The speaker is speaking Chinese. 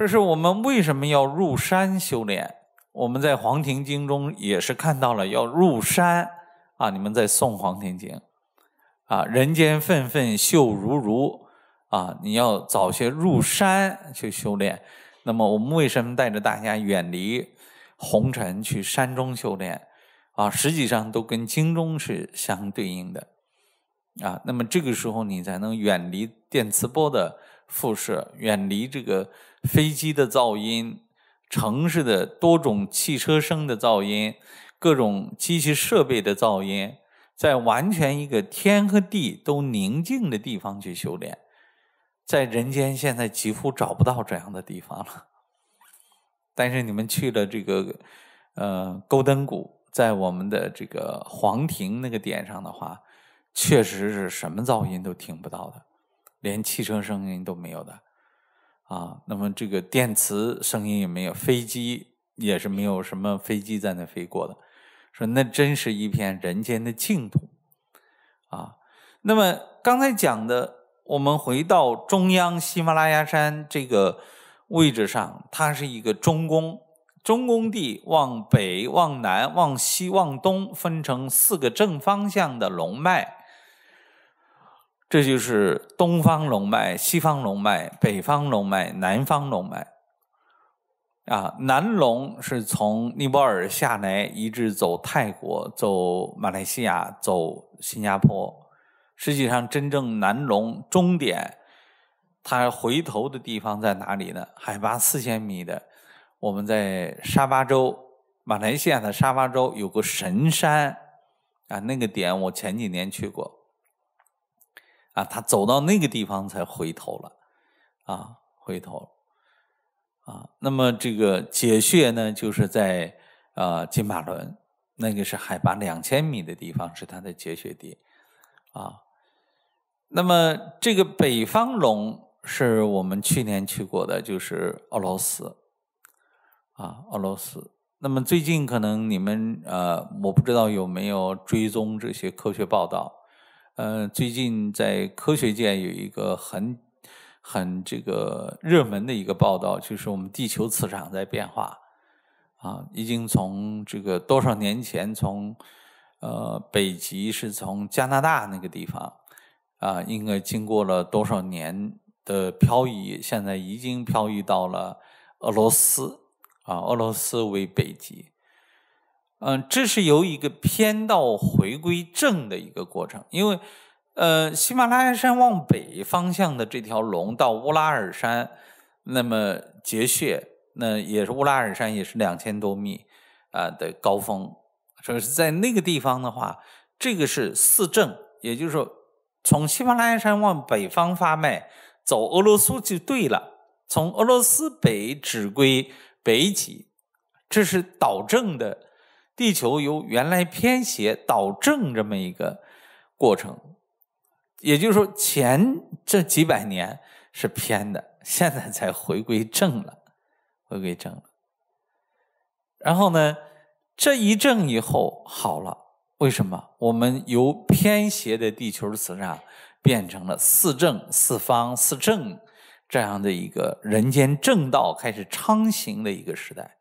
这是我们为什么要入山修炼？我们在《黄庭经》中也是看到了要入山啊！你们在诵《黄庭经》啊，人间愤愤秀如如啊，你要早些入山去修炼。那么我们为什么带着大家远离红尘去山中修炼啊？实际上都跟经中是相对应的啊。那么这个时候你才能远离电磁波的。辐射，远离这个飞机的噪音、城市的多种汽车声的噪音、各种机器设备的噪音，在完全一个天和地都宁静的地方去修炼，在人间现在几乎找不到这样的地方了。但是你们去了这个呃勾登谷，在我们的这个黄庭那个点上的话，确实是什么噪音都听不到的。连汽车声音都没有的啊，那么这个电磁声音也没有，飞机也是没有什么飞机在那飞过的。说那真是一片人间的净土啊。那么刚才讲的，我们回到中央喜马拉雅山这个位置上，它是一个中宫，中宫地往北、往南、往西、往东分成四个正方向的龙脉。这就是东方龙脉、西方龙脉、北方龙脉、南方龙脉，啊，南龙是从尼泊尔下来，一直走泰国、走马来西亚、走新加坡。实际上，真正南龙终点，它回头的地方在哪里呢？海拔四千米的，我们在沙巴州马来西亚的沙巴州有个神山，啊，那个点我前几年去过。啊，他走到那个地方才回头了，啊，回头啊，那么这个解穴呢，就是在呃金马伦，那个是海拔两千米的地方是他的解穴地，啊，那么这个北方龙是我们去年去过的，就是俄罗斯，啊，俄罗斯。那么最近可能你们呃，我不知道有没有追踪这些科学报道。呃，最近在科学界有一个很、很这个热门的一个报道，就是我们地球磁场在变化，啊，已经从这个多少年前从呃北极是从加拿大那个地方，啊，应该经过了多少年的漂移，现在已经漂移到了俄罗斯，啊，俄罗斯为北极。嗯，这是由一个偏到回归正的一个过程，因为，呃，喜马拉雅山往北方向的这条龙到乌拉尔山，那么结穴，那也是乌拉尔山也是两千多米啊的高峰，所以在那个地方的话，这个是四正，也就是说，从喜马拉雅山往北方发脉，走俄罗斯就对了，从俄罗斯北指归北极，这是导正的。地球由原来偏斜导正这么一个过程，也就是说前这几百年是偏的，现在才回归正了，回归正了。然后呢，这一正以后好了，为什么？我们由偏斜的地球磁场变成了四正四方四正这样的一个人间正道开始昌行的一个时代。